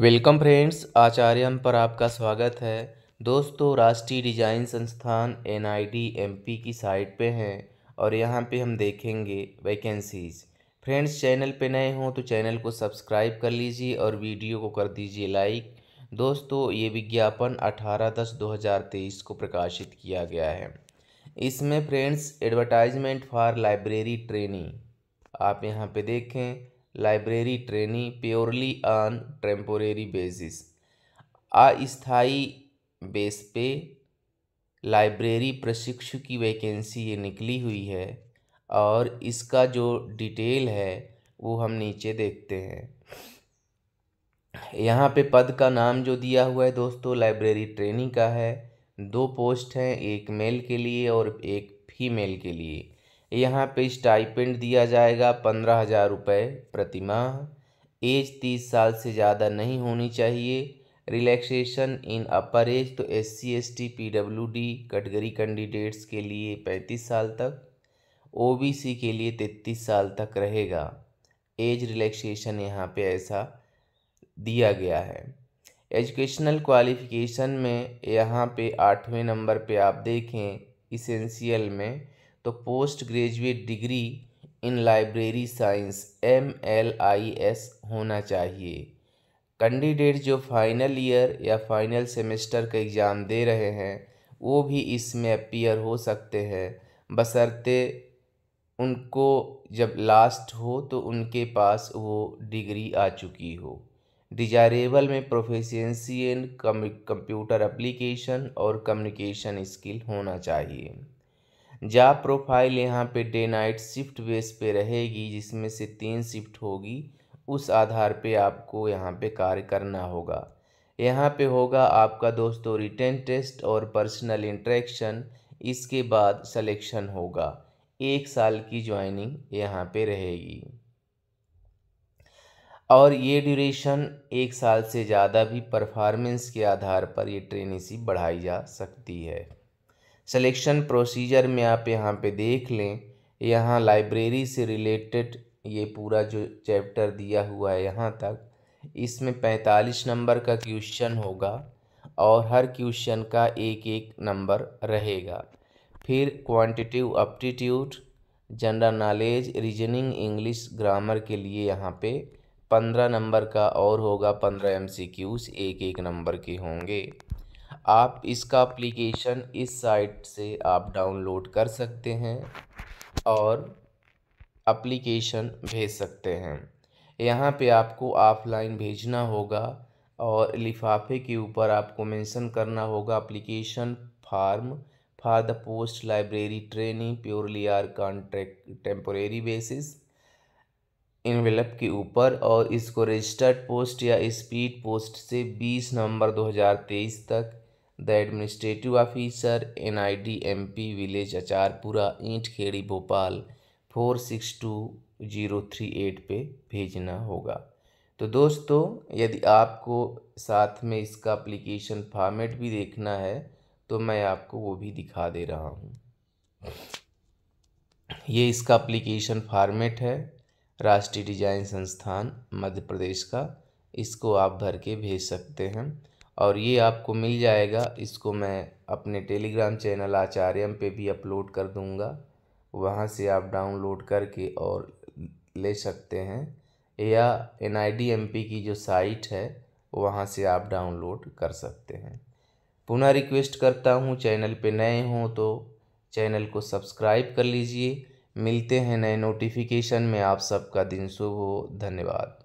welcome friends आचार्यम पर आपका स्वागत है दोस्तों राष्ट्रीय डिजाइन संस्थान N I D M P की साइट पे हैं और यहाँ पे हम देखेंगे वैकेंसीज फ्रेंड्स चैनल पे नए हों तो चैनल को सब्सक्राइब कर लीजिए और वीडियो को कर दीजिए लाइक दोस्तों ये विज्ञापन 18 दस 2023 को प्रकाशित किया गया है इसमें friends advertisement for library training आप यहाँ पर देखें library trainee purely on temporary basis अस्थाई बेस पे लाइब्रेरी प्रशिक्षु की वैकेंसी ये निकली हुई है और इसका जो डिटेल है वो हम नीचे देखते हैं यहाँ पे पद का नाम जो दिया हुआ है दोस्तों लाइब्रेरी ट्रेनिंग का है दो पोस्ट हैं एक मेल के लिए और एक फीमेल के लिए यहाँ पे स्टाइपेंड दिया जाएगा पंद्रह हज़ार रुपये प्रतिमाह एज तीस साल से ज़्यादा नहीं होनी चाहिए रिलैक्सेशन इन अपर एज तो S C S T P W D category candidates के लिए पैंतीस साल तक ओ बी सी के लिए तैतीस साल तक रहेगा एज रिलैक्सेशन यहाँ पे ऐसा दिया गया है एजुकेशनल क्वालिफ़िकेशन में यहाँ पे आठवें नंबर पे आप देखें इसेंशियल में तो post graduate degree in library science M L I S होना चाहिए कैंडिडेट जो फाइनल ईयर या फाइनल सेमेस्टर का एग्ज़ाम दे रहे हैं वो भी इसमें अपीयर हो सकते हैं बसरते उनको जब लास्ट हो तो उनके पास वो डिग्री आ चुकी हो डिजायरेबल में प्रोफेसेंसी एंड कंप्यूटर एप्लीकेशन और कम्युनिकेशन स्किल होना चाहिए जॉब प्रोफाइल यहाँ पे डे नाइट शिफ्ट बेस पे रहेगी जिसमें से तीन शिफ्ट होगी उस आधार पे आपको यहाँ पे कार्य करना होगा यहाँ पे होगा आपका दोस्तों रिटर्न टेस्ट और पर्सनल इंट्रैक्शन इसके बाद सिलेक्शन होगा एक साल की ज्वाइनिंग यहाँ पे रहेगी और ये ड्यूरेशन एक साल से ज़्यादा भी परफॉर्मेंस के आधार पर ये ट्रेनिशिप बढ़ाई जा सकती है सिलेक्शन प्रोसीजर में आप यहाँ पे देख लें यहाँ लाइब्रेरी से रिलेटेड ये पूरा जो चैप्टर दिया हुआ है यहाँ तक इसमें पैंतालीस नंबर का क्वेश्चन होगा और हर क्वेश्चन का एक एक नंबर रहेगा फिर quantitative aptitude general knowledge reasoning English grammar के लिए यहाँ पे पंद्रह नंबर का और होगा पंद्रह एमसीक्यूज एक एक नंबर के होंगे आप इसका एप्लीकेशन इस साइट से आप डाउनलोड कर सकते हैं और एप्लीकेशन भेज सकते हैं यहाँ पे आपको ऑफलाइन भेजना होगा और लिफाफे के ऊपर आपको मेंशन करना होगा application form for the post library training purely or contract temporary basis envelope के ऊपर और इसको रजिस्टर्ड पोस्ट या स्पीड पोस्ट से 20 नवंबर 2023 तक the administrative officer N I D M P village Acharpura Eint Khedi Bhopal four six two zero three eight पर भेजना होगा तो दोस्तों यदि आपको साथ में इसका अप्लीकेशन फॉर्मेट भी देखना है तो मैं आपको वो भी दिखा दे रहा हूँ ये इसका अप्लीकेशन फॉर्मेट है राष्ट्रीय डिजाइन संस्थान मध्य प्रदेश का इसको आप भर के भेज सकते हैं और ये आपको मिल जाएगा इसको मैं अपने टेलीग्राम चैनल आचार्यम पे भी अपलोड कर दूँगा वहाँ से आप डाउनलोड करके और ले सकते हैं या एन की जो साइट है वहाँ से आप डाउनलोड कर सकते हैं पुनः रिक्वेस्ट करता हूँ चैनल पे नए हों तो चैनल को सब्सक्राइब कर लीजिए मिलते हैं नए नोटिफिकेशन में आप सबका दिन शुभ हो धन्यवाद